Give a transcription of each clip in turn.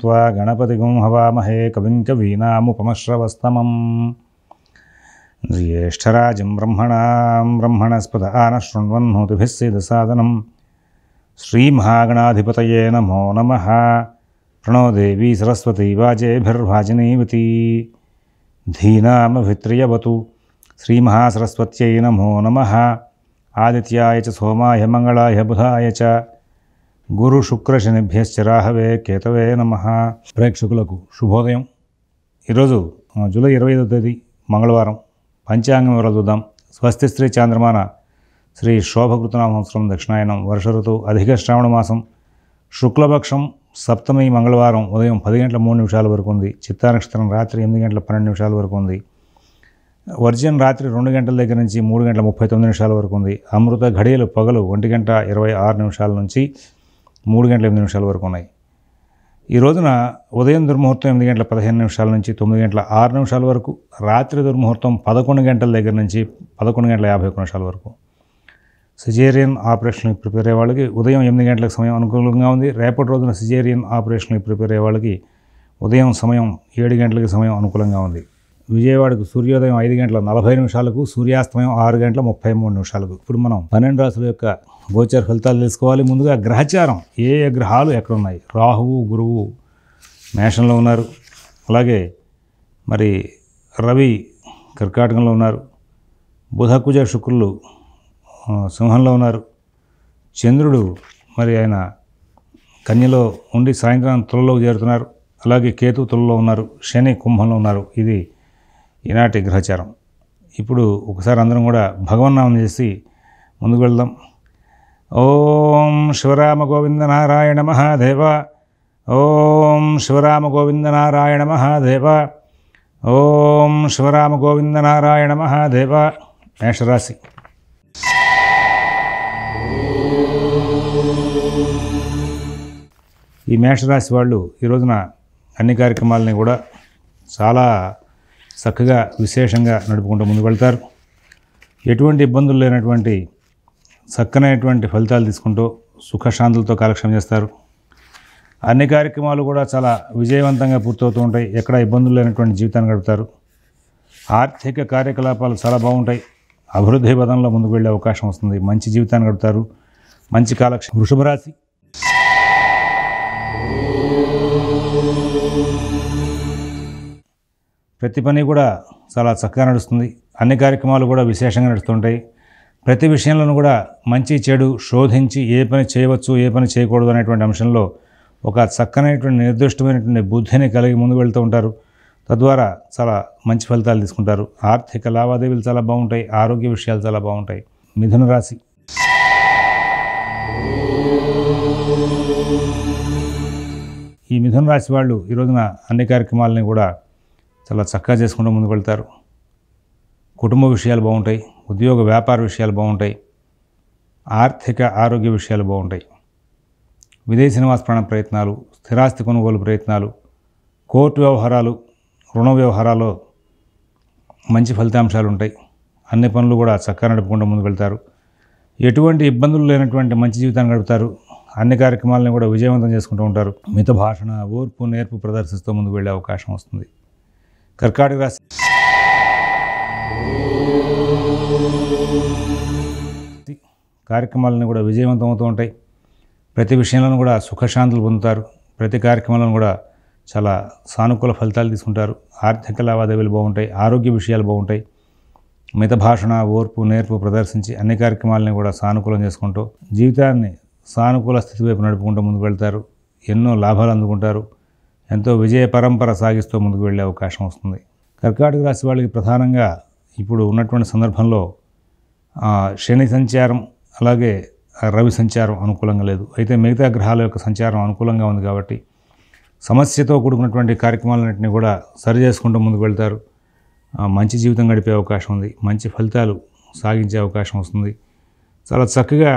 त्वा गणपतिगुं हवामहे कविं कवीनामुपमश्रवस्तमम् ज्येष्ठराजं ब्रह्मणां ब्रह्मणस्पद आनशृण्वन्होतिभिः सीदसादनं श्रीमहागणाधिपतये नमो नमः प्रणो देवी सरस्वती वाजेभिर्भाजिनीवती धीनामभित्रियवतु श्रीमहासरस्वत्यै नमो नमः आदित्याय च सोमाय मङ्गलाय बुधाय च గురు శుక్ర శనిభ్యశ్చ రాహవే కేతవే నమ ప్రేక్షకులకు శుభోదయం ఈరోజు జూలై ఇరవై ఐదో తేదీ మంగళవారం పంచాంగం వివరాలు చూద్దాం స్వస్తి స్త్రీ చాంద్రమాన శ్రీ శోభకృతనామ సంవత్సరం దక్షిణాయనం వర్ష ఋతువు అధిక శ్రావణ మాసం శుక్లపక్షం సప్తమి మంగళవారం ఉదయం పది గంటల మూడు నిమిషాల వరకు ఉంది చిత్తా నక్షత్రం రాత్రి ఎనిమిది గంటల పన్నెండు నిమిషాల వరకు ఉంది వర్జన్ రాత్రి రెండు గంటల దగ్గర నుంచి మూడు గంటల ముప్పై తొమ్మిది నిమిషాల వరకు ఉంది అమృత ఘడియలు పగలు ఒంటి గంట ఇరవై ఆరు నిమిషాల నుంచి మూడు గంటల ఎనిమిది నిమిషాల వరకు ఉన్నాయి ఈ రోజున ఉదయం దుర్ముహూర్తం ఎనిమిది గంటల పదిహేను నిమిషాల నుంచి తొమ్మిది గంటల ఆరు నిమిషాల వరకు రాత్రి దుర్ముహూర్తం పదకొండు గంటల దగ్గర నుంచి పదకొండు గంటల యాభై ఒక నిమిషాల వరకు సిజేరియన్ ఆపరేషన్కి ప్రిపేర్ అయ్యే వాళ్ళకి ఉదయం ఎనిమిది గంటలకు సమయం అనుకూలంగా ఉంది రేపటి రోజున సిజేరియన్ ఆపరేషన్కి ప్రిపేర్ అయ్యే వాళ్ళకి ఉదయం సమయం ఏడు గంటలకి సమయం అనుకూలంగా ఉంది విజయవాడకు సూర్యోదయం ఐదు గంటల నలభై నిమిషాలకు సూర్యాస్తమయం ఆరు గంటల ముప్పై మూడు నిమిషాలకు ఇప్పుడు మనం పన్నెండు రాసుల యొక్క గోచర ఫలితాలు తెలుసుకోవాలి ముందుగా గ్రహచారం ఏ ఏ గ్రహాలు ఎక్కడున్నాయి రాహువు గురువు మేషంలో ఉన్నారు అలాగే మరి రవి కర్కాటకంలో ఉన్నారు బుధ కుజ శుక్రులు సింహంలో ఉన్నారు చంద్రుడు మరి ఆయన కన్యలో ఉండి సాయంత్రం తులలోకి చేరుతున్నారు అలాగే కేతు తులలో ఉన్నారు శని కుంభంలో ఉన్నారు ఇది ఈనాటి గ్రహచారం ఇప్పుడు ఒకసారి అందరం కూడా భగవన్నామం చేసి ముందుకు వెళ్దాం ఓం శివరామ గోవింద నారాయణ మహాదేవ ఓం శివరామ గోవింద నారాయణ మహాదేవ ఓం శివరామ గోవింద నారాయణ మహాదేవ మేషరాశి ఈ మేషరాశి వాళ్ళు ఈ రోజున అన్ని కార్యక్రమాలని కూడా చాలా చక్కగా విశేషంగా నడుపుకుంటూ ముందుకు వెళ్తారు ఎటువంటి ఇబ్బందులు లేనటువంటి చక్కనైనటువంటి ఫలితాలు తీసుకుంటూ సుఖశాంతులతో కాలక్షేమం చేస్తారు అన్ని కార్యక్రమాలు కూడా చాలా విజయవంతంగా పూర్తవుతూ ఉంటాయి ఎక్కడ ఇబ్బందులు లేనటువంటి జీవితాన్ని గడుపుతారు ఆర్థిక కార్యకలాపాలు చాలా బాగుంటాయి అభివృద్ధి పదంలో ముందుకు వెళ్ళే అవకాశం వస్తుంది మంచి జీవితాన్ని గడుపుతారు మంచి కాలక్షేమం వృషభరాశి ప్రతి పని కూడా చాలా చక్కగా నడుస్తుంది అన్ని కార్యక్రమాలు కూడా విశేషంగా నడుస్తుంటాయి ప్రతి విషయంలోనూ కూడా మంచి చెడు శోధించి ఏ పని చేయవచ్చు ఏ పని చేయకూడదు అనేటువంటి అంశంలో ఒక చక్కనైనటువంటి నిర్దిష్టమైనటువంటి బుద్ధిని కలిగి ముందు వెళ్తూ ఉంటారు తద్వారా చాలా మంచి ఫలితాలు తీసుకుంటారు ఆర్థిక లావాదేవీలు చాలా బాగుంటాయి ఆరోగ్య విషయాలు చాలా బాగుంటాయి మిథున రాశి ఈ మిథున రాశి వాళ్ళు ఈ రోజున అన్ని కార్యక్రమాలని కూడా చాలా చక్కగా చేసుకుంటూ ముందుకు వెళ్తారు కుటుంబ విషయాలు బాగుంటాయి ఉద్యోగ వ్యాపార విషయాలు బాగుంటాయి ఆర్థిక ఆరోగ్య విషయాలు బాగుంటాయి విదేశీ నివాస ప్రయత్నాలు స్థిరాస్తి కొనుగోలు ప్రయత్నాలు కోర్టు వ్యవహారాలు రుణ వ్యవహారాల్లో మంచి ఫలితాంశాలు ఉంటాయి అన్ని పనులు కూడా చక్కగా నడుపుకుంటూ ముందుకు వెళ్తారు ఎటువంటి ఇబ్బందులు లేనటువంటి మంచి జీవితాన్ని గడుపుతారు అన్ని కార్యక్రమాలను కూడా విజయవంతం చేసుకుంటూ ఉంటారు మిత భాషణ ఓర్పు నేర్పు ప్రదర్శిస్తూ ముందుకు వెళ్ళే అవకాశం వస్తుంది కర్కాటక రాశి కార్యక్రమాలను కూడా విజయవంతం అవుతూ ఉంటాయి ప్రతి విషయంలోనూ కూడా సుఖశాంతులు పొందుతారు ప్రతి కార్యక్రమంలోనూ కూడా చాలా సానుకూల ఫలితాలు తీసుకుంటారు ఆర్థిక లావాదేవీలు బాగుంటాయి ఆరోగ్య విషయాలు బాగుంటాయి మిత భాషణ ఓర్పు నేర్పు ప్రదర్శించి అన్ని కార్యక్రమాలని కూడా సానుకూలం చేసుకుంటూ జీవితాన్ని సానుకూల స్థితి వైపు నడుపుకుంటూ ముందుకు వెళ్తారు ఎన్నో లాభాలు అందుకుంటారు ఎంతో విజయ పరంపర సాగిస్తూ ముందుకు వెళ్ళే అవకాశం వస్తుంది కర్కాటక రాశి వాళ్ళకి ప్రధానంగా ఇప్పుడు ఉన్నటువంటి సందర్భంలో శని సంచారం అలాగే రవి సంచారం అనుకూలంగా లేదు అయితే మిగతా గ్రహాల యొక్క సంచారం అనుకూలంగా ఉంది కాబట్టి సమస్యతో కూడుకున్నటువంటి కార్యక్రమాలన్నింటినీ కూడా సరి చేసుకుంటూ ముందుకు వెళ్తారు మంచి జీవితం గడిపే అవకాశం ఉంది మంచి ఫలితాలు సాగించే అవకాశం వస్తుంది చాలా చక్కగా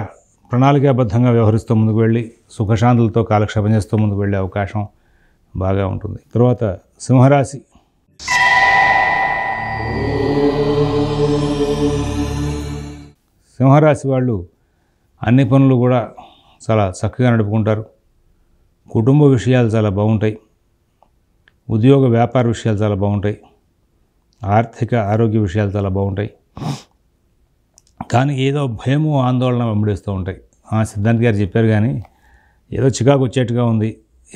ప్రణాళికాబద్ధంగా వ్యవహరిస్తూ ముందుకు వెళ్ళి సుఖశాంతులతో కాలక్షేపం చేస్తూ ముందుకు వెళ్ళే అవకాశం బాగా ఉంటుంది తర్వాత సింహరాశి సింహరాశి వాళ్ళు అన్ని పనులు కూడా చాలా చక్కగా నడుపుకుంటారు కుటుంబ విషయాలు చాలా బాగుంటాయి ఉద్యోగ వ్యాపార విషయాలు చాలా బాగుంటాయి ఆర్థిక ఆరోగ్య విషయాలు చాలా బాగుంటాయి కానీ ఏదో భయము ఆందోళన వెంబడిస్తూ ఉంటాయి సిద్ధాంత్ గారు చెప్పారు కానీ ఏదో చికాకు వచ్చేట్టుగా ఉంది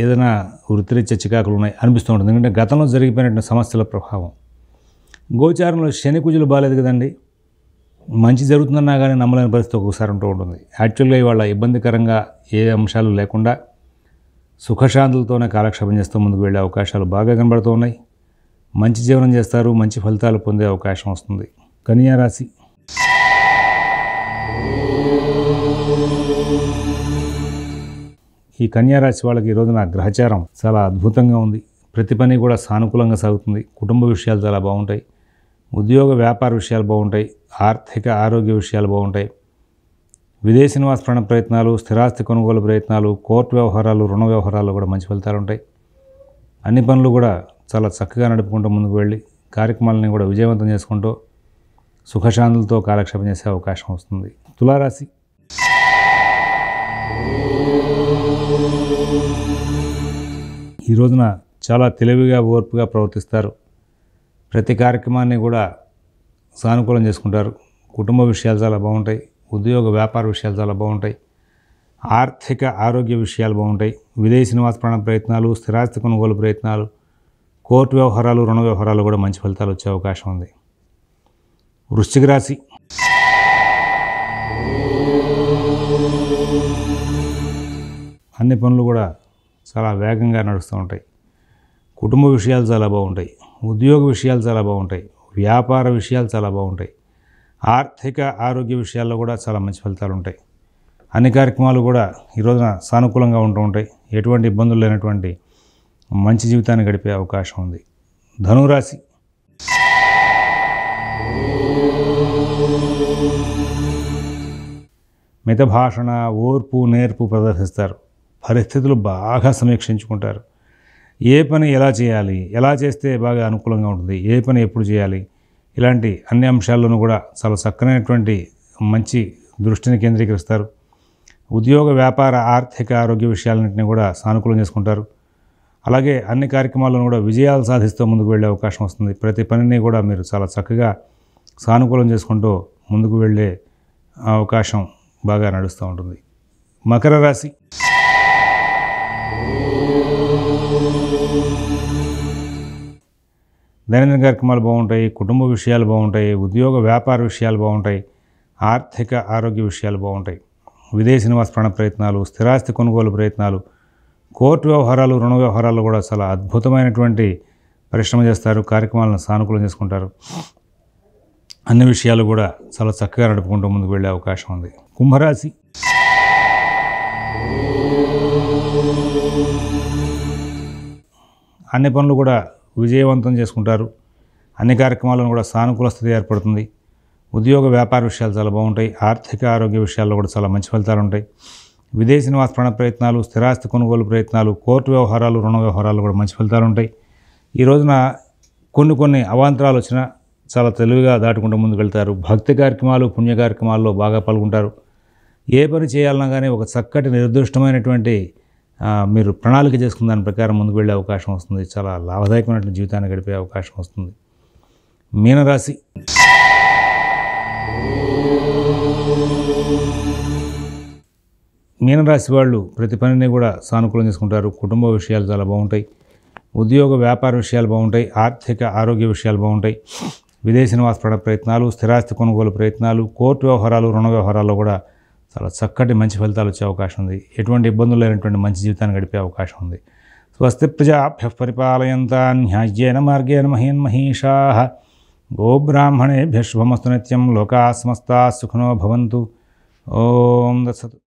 ఏదైనా వృత్తిరీత్యా చికాకులు ఉన్నాయి అనిపిస్తూ ఉంటుంది ఎందుకంటే గతంలో జరిగిపోయినటువంటి సమస్యల ప్రభావం గోచారంలో శని కుజులు బాగాలేదు కదండి మంచి జరుగుతుందన్నా కానీ నమ్మలేని పరిస్థితి ఒక్కొక్కసారి ఉంటూ ఉంటుంది యాక్చువల్గా ఇవాళ ఇబ్బందికరంగా ఏ అంశాలు లేకుండా సుఖశాంతులతోనే కాలక్షేపం చేస్తూ ముందుకు వెళ్ళే అవకాశాలు బాగా కనబడుతూ ఉన్నాయి మంచి జీవనం చేస్తారు మంచి ఫలితాలు పొందే అవకాశం వస్తుంది కన్యారాశి ఈ కన్యారాశి వాళ్ళకి ఈరోజు నా గ్రహచారం చాలా అద్భుతంగా ఉంది ప్రతి పని కూడా సానుకూలంగా సాగుతుంది కుటుంబ విషయాలు చాలా బాగుంటాయి ఉద్యోగ వ్యాపార విషయాలు బాగుంటాయి ఆర్థిక ఆరోగ్య విషయాలు బాగుంటాయి విదేశీ నివాస ప్రయత్నాలు స్థిరాస్తి కొనుగోలు ప్రయత్నాలు కోర్టు వ్యవహారాలు రుణ వ్యవహారాలు కూడా మంచి ఫలితాలు ఉంటాయి అన్ని పనులు కూడా చాలా చక్కగా నడుపుకుంటూ ముందుకు వెళ్ళి కార్యక్రమాలని కూడా విజయవంతం చేసుకుంటూ సుఖశాంతులతో కాలక్షేపం చేసే అవకాశం వస్తుంది తులారాశి ఈ రోజున చాలా తెలివిగా ఓర్పుగా ప్రవర్తిస్తారు ప్రతి కార్యక్రమాన్ని కూడా సానుకూలం చేసుకుంటారు కుటుంబ విషయాలు చాలా బాగుంటాయి ఉద్యోగ వ్యాపార విషయాలు చాలా బాగుంటాయి ఆర్థిక ఆరోగ్య విషయాలు బాగుంటాయి విదేశీ నివాస ప్రాణ ప్రయత్నాలు స్థిరాస్తి కొనుగోలు ప్రయత్నాలు కోర్టు వ్యవహారాలు రుణ వ్యవహారాలు కూడా మంచి ఫలితాలు వచ్చే అవకాశం ఉంది వృశ్చిక రాశి అన్ని పనులు కూడా చాలా వేగంగా నడుస్తూ ఉంటాయి కుటుంబ విషయాలు చాలా బాగుంటాయి ఉద్యోగ విషయాలు చాలా బాగుంటాయి వ్యాపార విషయాలు చాలా బాగుంటాయి ఆర్థిక ఆరోగ్య విషయాల్లో కూడా చాలా మంచి ఫలితాలు ఉంటాయి అన్ని కార్యక్రమాలు కూడా ఈ రోజున సానుకూలంగా ఉంటూ ఉంటాయి ఎటువంటి ఇబ్బందులు లేనటువంటి మంచి జీవితాన్ని గడిపే అవకాశం ఉంది ధనురాశి మిత భాషణ ఓర్పు నేర్పు ప్రదర్శిస్తారు పరిస్థితులు బాగా సమీక్షించుకుంటారు ఏ పని ఎలా చేయాలి ఎలా చేస్తే బాగా అనుకూలంగా ఉంటుంది ఏ పని ఎప్పుడు చేయాలి ఇలాంటి అన్ని అంశాల్లోనూ కూడా చాలా చక్కనైనటువంటి మంచి దృష్టిని కేంద్రీకరిస్తారు ఉద్యోగ వ్యాపార ఆర్థిక ఆరోగ్య విషయాలన్నింటినీ కూడా సానుకూలం చేసుకుంటారు అలాగే అన్ని కార్యక్రమాల్లో కూడా విజయాలు సాధిస్తూ ముందుకు వెళ్ళే అవకాశం వస్తుంది ప్రతి పనిని కూడా మీరు చాలా చక్కగా సానుకూలం చేసుకుంటూ ముందుకు వెళ్ళే అవకాశం బాగా నడుస్తూ ఉంటుంది మకర రాశి దైనందిన కార్యక్రమాలు బాగుంటాయి కుటుంబ విషయాలు బాగుంటాయి ఉద్యోగ వ్యాపార విషయాలు బాగుంటాయి ఆర్థిక ఆరోగ్య విషయాలు బాగుంటాయి విదేశీ నివాస ప్రయత్నాలు స్థిరాస్తి కొనుగోలు ప్రయత్నాలు కోర్టు వ్యవహారాలు రుణ వ్యవహారాలు కూడా చాలా అద్భుతమైనటువంటి పరిశ్రమ చేస్తారు కార్యక్రమాలను సానుకూలం చేసుకుంటారు అన్ని విషయాలు కూడా చాలా చక్కగా నడుపుకుంటూ ముందుకు వెళ్ళే అవకాశం ఉంది కుంభరాశి అన్ని పనులు కూడా విజయవంతం చేసుకుంటారు అన్ని కార్యక్రమాలను కూడా సానుకూల స్థితి ఏర్పడుతుంది ఉద్యోగ వ్యాపార విషయాలు చాలా బాగుంటాయి ఆర్థిక ఆరోగ్య విషయాల్లో కూడా చాలా మంచి ఫలితాలు ఉంటాయి విదేశీ నివాస ప్రణ ప్రయత్నాలు స్థిరాస్తి కొనుగోలు ప్రయత్నాలు కోర్టు వ్యవహారాలు రుణ వ్యవహారాలు కూడా మంచి ఫలితాలు ఉంటాయి ఈ రోజున కొన్ని కొన్ని అవాంతరాలు వచ్చినా చాలా తెలివిగా దాటుకుంటూ ముందుకెళ్తారు భక్తి కార్యక్రమాలు పుణ్య కార్యక్రమాల్లో బాగా పాల్గొంటారు ఏ పని చేయాలన్నా కానీ ఒక చక్కటి నిర్దిష్టమైనటువంటి మీరు ప్రణాళిక చేసుకున్న దాని ప్రకారం ముందుకు వెళ్ళే అవకాశం వస్తుంది చాలా లాభదాయకమైన జీవితాన్ని గడిపే అవకాశం వస్తుంది మీనరాశి మీనరాశి వాళ్ళు ప్రతి పనిని కూడా సానుకూలం చేసుకుంటారు కుటుంబ విషయాలు చాలా బాగుంటాయి ఉద్యోగ వ్యాపార విషయాలు బాగుంటాయి ఆర్థిక ఆరోగ్య విషయాలు బాగుంటాయి విదేశీ నివాస ప్రయత్నాలు స్థిరాస్తి కొనుగోలు ప్రయత్నాలు కోర్టు వ్యవహారాలు రుణ వ్యవహారాల్లో కూడా చాలా చక్కటి మంచి ఫలితాలు వచ్చే అవకాశం ఉంది ఎటువంటి ఇబ్బందులు లేనటువంటి మంచి జీవితాన్ని గడిపే అవకాశం ఉంది స్వస్తి ప్రజాభ్య పరిపాలయంతా న్యాయ్యేన మార్గేణ మహీన్ మహిషా గోబ్రాహ్మణేభ్య శుభమస్తు నిత్యం లోకా సమస్త సుఖనో భవంతు ఓం దసతు